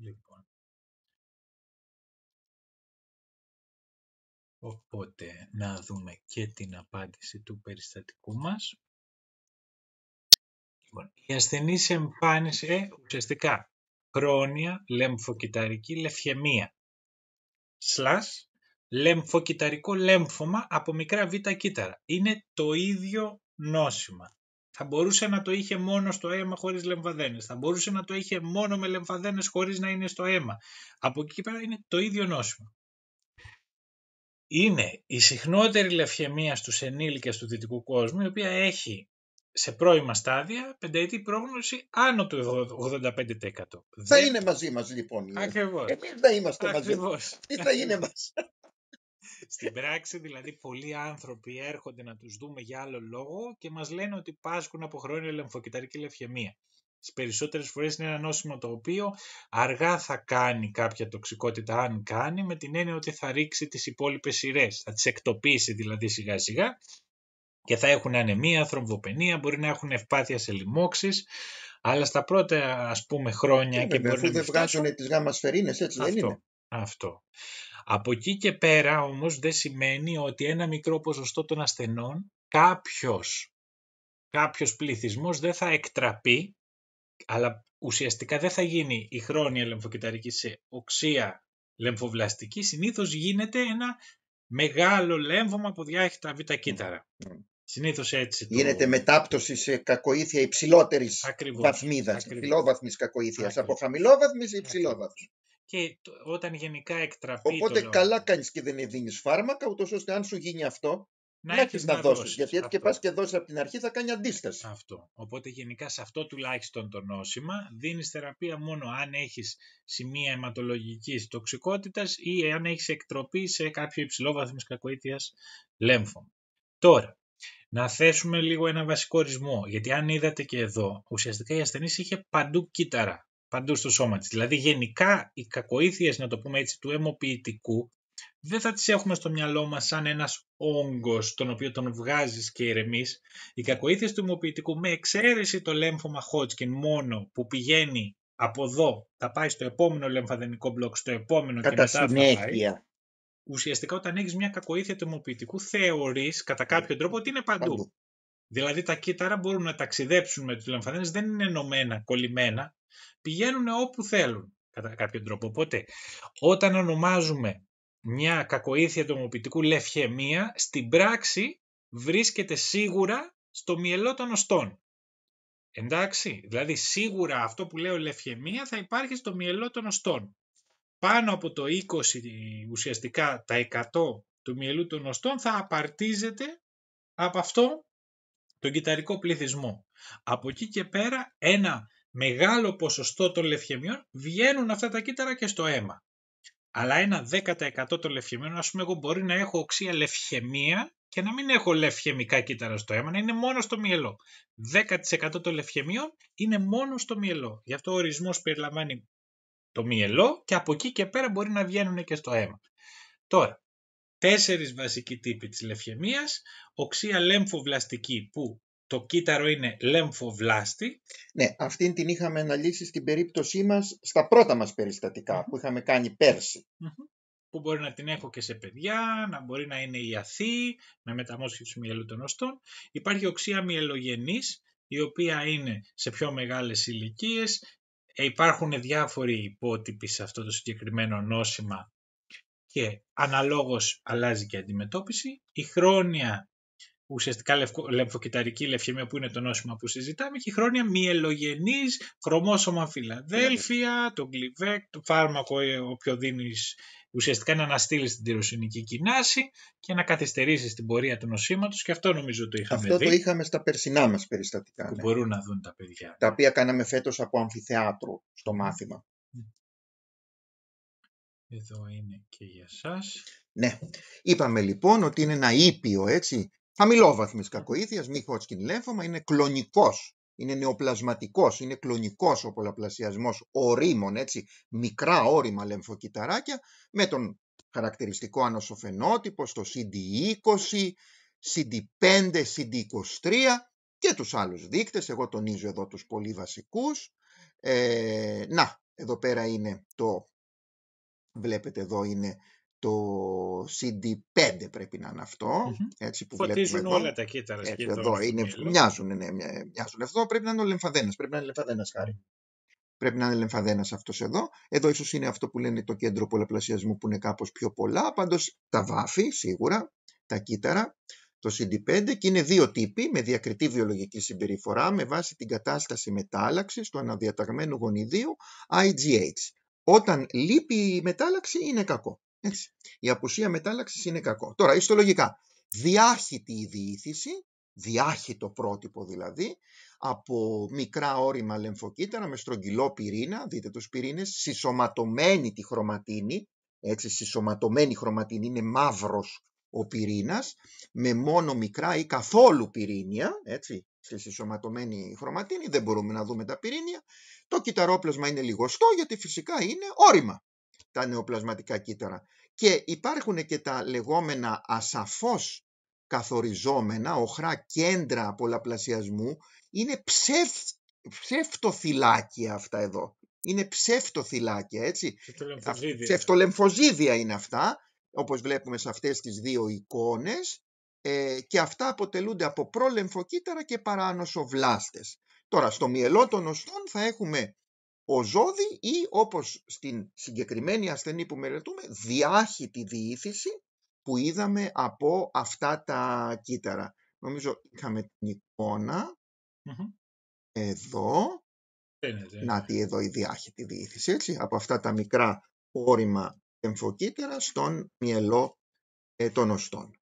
Λοιπόν. Οπότε να δούμε και την απάντηση του περιστατικού μας. Λοιπόν, η ασθενής εμφάνισε ε, ουσιαστικά χρόνια λεμφοκυταρική λευχαιμία. Σλάς, λεμφοκυταρικό λέμφωμα από μικρά β' κύτταρα. Είναι το ίδιο νόσημα. Θα μπορούσε να το είχε μόνο στο αίμα χωρίς λεμβαδένες. Θα μπορούσε να το είχε μόνο με λεμβαδένες χωρίς να είναι στο αίμα. Από εκεί και πέρα είναι το ίδιο νόσημα. Είναι η συχνότερη λευχαιμία στους ενήλικες του δυτικούς κόσμους, η οποία έχει σε πρώιμα στάδια πενταετή πρόγνωση άνω του 85%. Θα είναι μαζί μας λοιπόν. Ακριβώς. Εμείς θα είμαστε Ακριβώς. μαζί. Τι θα είναι μαζί. Στην πράξη δηλαδή πολλοί άνθρωποι έρχονται να τους δούμε για άλλο λόγο και μας λένε ότι πάσχουν από χρόνια λεμφοκυταρική λευχαιμία. Τι περισσότερες φορές, είναι ένα νόσημα το οποίο αργά θα κάνει κάποια τοξικότητα αν κάνει με την έννοια ότι θα ρίξει τις υπόλοιπες σειρές, Θα τις εκτοπίσει δηλαδή σιγά σιγά και θα έχουν ανεμία, θρομβοπενία, μπορεί να έχουν ευπάθεια σε λοιμώξεις. αλλά στα πρώτα ας πούμε χρόνια... Ναι, και, και μπορεί δεν να βγάζουν τις σφαιρίνε, έτσι Αυτό. δεν είναι. Αυτό. Από εκεί και πέρα όμως δεν σημαίνει ότι ένα μικρό ποσοστό των ασθενών κάποιος, κάποιος πληθυσμός δεν θα εκτραπεί, αλλά ουσιαστικά δεν θα γίνει η χρόνια λεμφοκυταρική σε οξία λεμφοβλαστική. Συνήθως γίνεται ένα μεγάλο λέμφωμα που διάχει τα β' κύτταρα. έτσι. Το... Γίνεται μετάπτωση σε κακοήθεια υψηλότερης βαθμίδα, υψηλόβαθμης κακοήθειας. Από χαμηλόβαθμης σε υψηλόβαθμη και όταν γενικά εκτραπεί. Οπότε καλά κάνεις και δεν δίνεις φάρμακα, ούτως ώστε αν σου γίνει αυτό, να, έχει να, να δώσεις. Γιατί έτσι και πας και δώσεις από την αρχή θα κάνει αντίσταση. Αυτό. Οπότε γενικά σε αυτό τουλάχιστον το νόσημα δίνεις θεραπεία μόνο αν έχεις σημεία αιματολογικής τοξικότητας ή αν έχεις εκτροπή σε κάποιο υψηλόβαθμη κακοήθειας λέμφων. Τώρα, να θέσουμε λίγο ένα βασικό ορισμό. Γιατί αν είδατε και εδώ, ουσιαστικά η αν εχει εκτροπη σε καποιο υψηλό βαθμο κακοητεια είχε παντού κύτταρα παντού στο σώμα της. Δηλαδή γενικά οι κακοήθειες, να το πούμε του αιμοποιητικού δεν θα τις έχουμε στο μυαλό μας σαν ένας όγκος τον οποίο τον βγάζεις και ηρεμείς. Οι κακοήθειες του αιμοποιητικού με εξαίρεση το λέμφωμα Hodgkin μόνο που πηγαίνει από εδώ, θα πάει στο επόμενο λεμφαδενικό μπλοκ, στο επόμενο κατά και μετά συνέχεια. θα πάει. Ουσιαστικά όταν έχεις μια κακοήθεια του αιμοποιητικού θεωρείς κατά κάποιο τρόπο ότι είναι παντού. Δηλαδή τα κύτταρα μπορούν να ταξιδέψουν με τους λεμφαδένες, δεν είναι ενωμένα, κολλημένα, Πηγαίνουν όπου θέλουν, κατά κάποιο τρόπο. Οπότε, όταν ονομάζουμε μια κακοήθεια τομοποιητικού λευχαιμία, στην πράξη βρίσκεται σίγουρα στο μυελό των οστών. Εντάξει, δηλαδή σίγουρα αυτό που λέω λευχαιμία θα υπάρχει στο μυελό των οστών. Πάνω από το 20, ουσιαστικά τα 100 του μυελού των οστών θα απαρτίζεται από αυτό τον κυταρικό πληθυσμό. Από εκεί και πέρα ένα μεγάλο ποσοστό των λευχαιμιών βγαίνουν αυτά τα κύτταρα και στο αίμα. Αλλά ένα 10% των λευχαιμιών, ας πούμε, εγώ μπορεί να έχω οξία λευχαιμία και να μην έχω λευχαιμικά κύτταρα στο αίμα, να είναι μόνο στο μυελό. 10% των λευχαιμιών είναι μόνο στο μυελό. Γι' αυτό ο ορισμός περιλαμβάνει το μυελό και από εκεί και πέρα μπορεί να βγαίνουν και στο αίμα. Τώρα, τέσσερις βασικοί τύποι της λευχαιμίας, οξία λέμφοβλαστική που το κύτταρο είναι λεμφοβλάστη. Ναι, αυτήν την είχαμε αναλύσει στην περίπτωσή μας στα πρώτα μας περιστατικά που είχαμε κάνει πέρσι. Που μπορεί να την έχω και σε παιδιά, να μπορεί να είναι η αθή, με μεταμόσχευση μυελού των οστών. Υπάρχει οξία μυελογενής, η οποία είναι σε πιο μεγάλες ηλικίες. Ε, υπάρχουν διάφοροι υπότυποι σε αυτό το συγκεκριμένο νόσημα και αναλόγως αλλάζει και αντιμετώπιση. Η χρόνια ουσιαστικά λευκοκυταρική λεμφοκυταρική λευχαιμία που είναι το νόσημα που συζητάμε και χρόνια μυελογενής, χρωμόσωμα φιλαδέλφια, ναι. το γκλιβέκ, το φάρμακο ε, ο όποιο δίνεις ουσιαστικά να αναστείλει την τυροσυνική κοινάση και να καθυστερήσεις την πορεία του νοσήματος. Και αυτό νομίζω το είχαμε αυτό δει. Αυτό το είχαμε στα περσινά μας περιστατικά. Που ναι. μπορούν να δουν τα παιδιά. Τα οποία κάναμε φέτος από αμφιθεάτρο στο μάθημα. Ναι. Εδώ είναι και για σας. Ναι. Είπαμε λοιπόν ότι είναι ένα ήπιο, έτσι, χαμηλόβαθμης κακοήθειας, μη Hodgkin λέμφωμα, είναι κλονικός, είναι νεοπλασματικός, είναι κλονικός ο πολλαπλασιασμός ορίμων, έτσι, μικρά όρημα λεμφοκυταράκια, με τον χαρακτηριστικό ανοσοφαινότυπο στο CD20, CD5, CD23 και τους άλλους δείκτες, εγώ τονίζω εδώ τους πολύ βασικούς. Ε, να, εδώ πέρα είναι το, βλέπετε εδώ είναι το CD5 πρέπει να είναι Έτσι που Φωτίζουν όλα τα κύτταρα έτσι, εδώ. Είναι, μοιάζουν, ναι, Αυτό πρέπει να είναι ο λεμφαδένας. Πρέπει να είναι λεμφαδένας χάρη. Πρέπει να είναι λεμφαδένας αυτός εδώ. Εδώ ίσως είναι αυτό που λένε το κέντρο πολλαπλασιασμού που είναι κάπως πιο πολλά. Πάντως τα βάφη σίγουρα, τα κύτταρα, το CD5 και είναι δύο τύποι με διακριτή βιολογική συμπεριφορά με βάση την κατάσταση μετάλλαξης του αναδιαταγμένου γονιδίου IGH. Όταν λείπει η μετάλλαξη είναι κακό. Έτσι. Η απουσία μετάλλαξης είναι κακό. Τώρα, ιστολογικά. Διάχυτη η διήθηση, διάχυτο πρότυπο δηλαδή, από μικρά όρημα λεμφοκύτταρα με στρογγυλό πυρήνα, δείτε τους πυρήνες, συσσωματωμένη τη χρωματίνη, έτσι συσσωματωμένη χρωματίνη, είναι μαύρος ο πυρήνας, με μόνο μικρά ή καθόλου πυρήνια, έτσι, στη χρωματίνη, δεν μπορούμε να δούμε τα πυρήνια. Το κυταρόπλασμα είναι λιγοστό γιατί φυσικά είναι όρημα τα νεοπλασματικά κύτταρα. Και υπάρχουν και τα λεγόμενα ασαφώς καθοριζόμενα, οχρά κέντρα πολλαπλασιασμού, είναι ψευ... ψευτοθυλάκια αυτά εδώ. Είναι ψευτοθυλάκια, έτσι. Ψευτολεμφοζίδια. Ψευτολεμφοζίδια είναι αυτά, όπως βλέπουμε σε αυτές τις δύο εικόνες, ε, και αυτά αποτελούνται από προλεμφοκύτταρα και παράνοσοβλάστες. Τώρα, στο μυελό των οστών θα έχουμε ο ζώδι ή όπως στην συγκεκριμένη ασθενή που μελετούμε διάχυτη διήθηση που είδαμε από αυτά τα κύτταρα. Νομίζω είχαμε την εικονα εδώ. Να τη εδώ η διάχυτη διήθηση έτσι, από αυτά τα μικρά όρημα εμφοκύτταρα στον μυελό ε, των οστών.